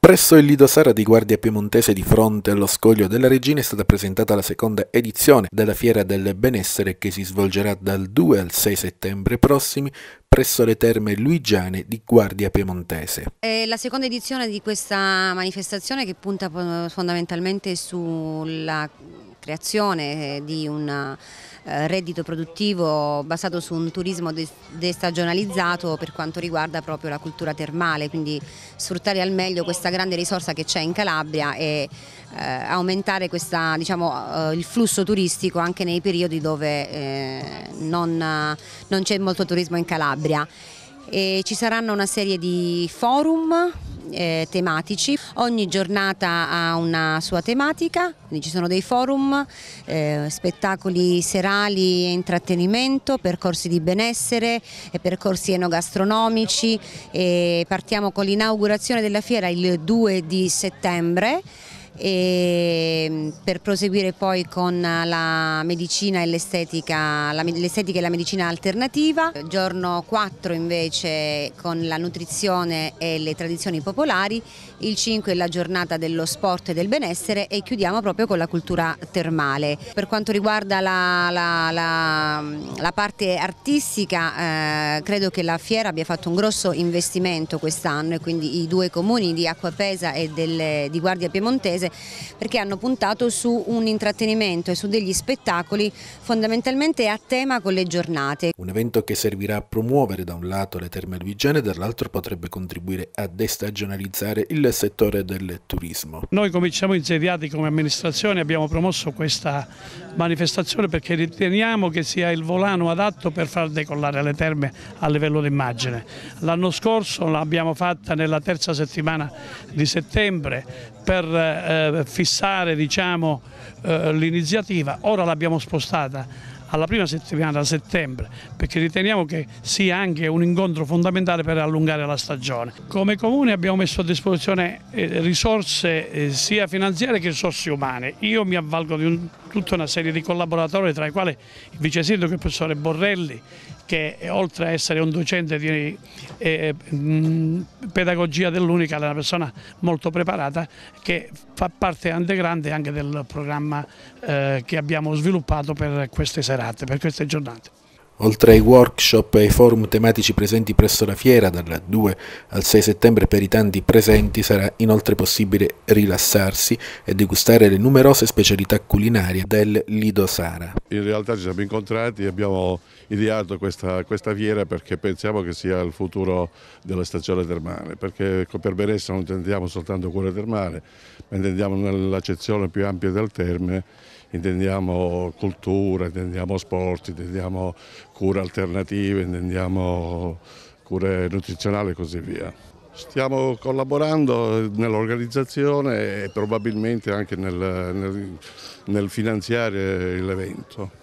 Presso il Lido Sara di Guardia Piemontese di fronte allo scoglio della Regina è stata presentata la seconda edizione della Fiera del Benessere che si svolgerà dal 2 al 6 settembre prossimi presso le terme luigiane di Guardia Piemontese. È la seconda edizione di questa manifestazione che punta fondamentalmente sulla creazione eh, di un eh, reddito produttivo basato su un turismo destagionalizzato per quanto riguarda proprio la cultura termale, quindi sfruttare al meglio questa grande risorsa che c'è in Calabria e eh, aumentare questa, diciamo, eh, il flusso turistico anche nei periodi dove eh, non, non c'è molto turismo in Calabria. E ci saranno una serie di forum eh, tematici. Ogni giornata ha una sua tematica, quindi ci sono dei forum, eh, spettacoli serali e intrattenimento, percorsi di benessere, e percorsi enogastronomici. partiamo con l'inaugurazione della fiera il 2 di settembre e mm, per proseguire poi con la medicina e l'estetica, e la medicina alternativa, giorno 4 invece con la nutrizione e le tradizioni popolari, il 5 è la giornata dello sport e del benessere e chiudiamo proprio con la cultura termale. Per quanto riguarda la, la, la, mm, la parte artistica eh, credo che la fiera abbia fatto un grosso investimento quest'anno e quindi i due comuni di Acquapesa e del, di Guardia Piemontese perché hanno puntato su un intrattenimento e su degli spettacoli fondamentalmente a tema con le giornate evento che servirà a promuovere da un lato le terme albigiane e dall'altro potrebbe contribuire a destagionalizzare il settore del turismo. Noi come siamo insediati come amministrazione abbiamo promosso questa manifestazione perché riteniamo che sia il volano adatto per far decollare le terme a livello d'immagine. L'anno scorso l'abbiamo fatta nella terza settimana di settembre per eh, fissare diciamo, eh, l'iniziativa, ora l'abbiamo spostata alla prima settimana da settembre perché riteniamo che sia anche un incontro fondamentale per allungare la stagione. Come Comune abbiamo messo a disposizione eh, risorse eh, sia finanziarie che risorse umane. Io mi avvalgo di un, tutta una serie di collaboratori tra i quali il vice sindaco il professore Borrelli, che oltre a essere un docente di eh, eh pedagogia dell'unica è una persona molto preparata che fa parte integrante anche del programma eh, che abbiamo sviluppato per queste serate, per queste giornate. Oltre ai workshop e ai forum tematici presenti presso la fiera dal 2 al 6 settembre per i tanti presenti sarà inoltre possibile rilassarsi e degustare le numerose specialità culinarie del Lido Sara. In realtà ci siamo incontrati e abbiamo ideato questa, questa fiera perché pensiamo che sia il futuro della stagione termale, perché per benessere non intendiamo soltanto cura termale, ma intendiamo nell'accezione più ampia del termine intendiamo cultura, intendiamo sport, intendiamo cure alternative, intendiamo cure nutrizionali e così via. Stiamo collaborando nell'organizzazione e probabilmente anche nel, nel, nel finanziare l'evento.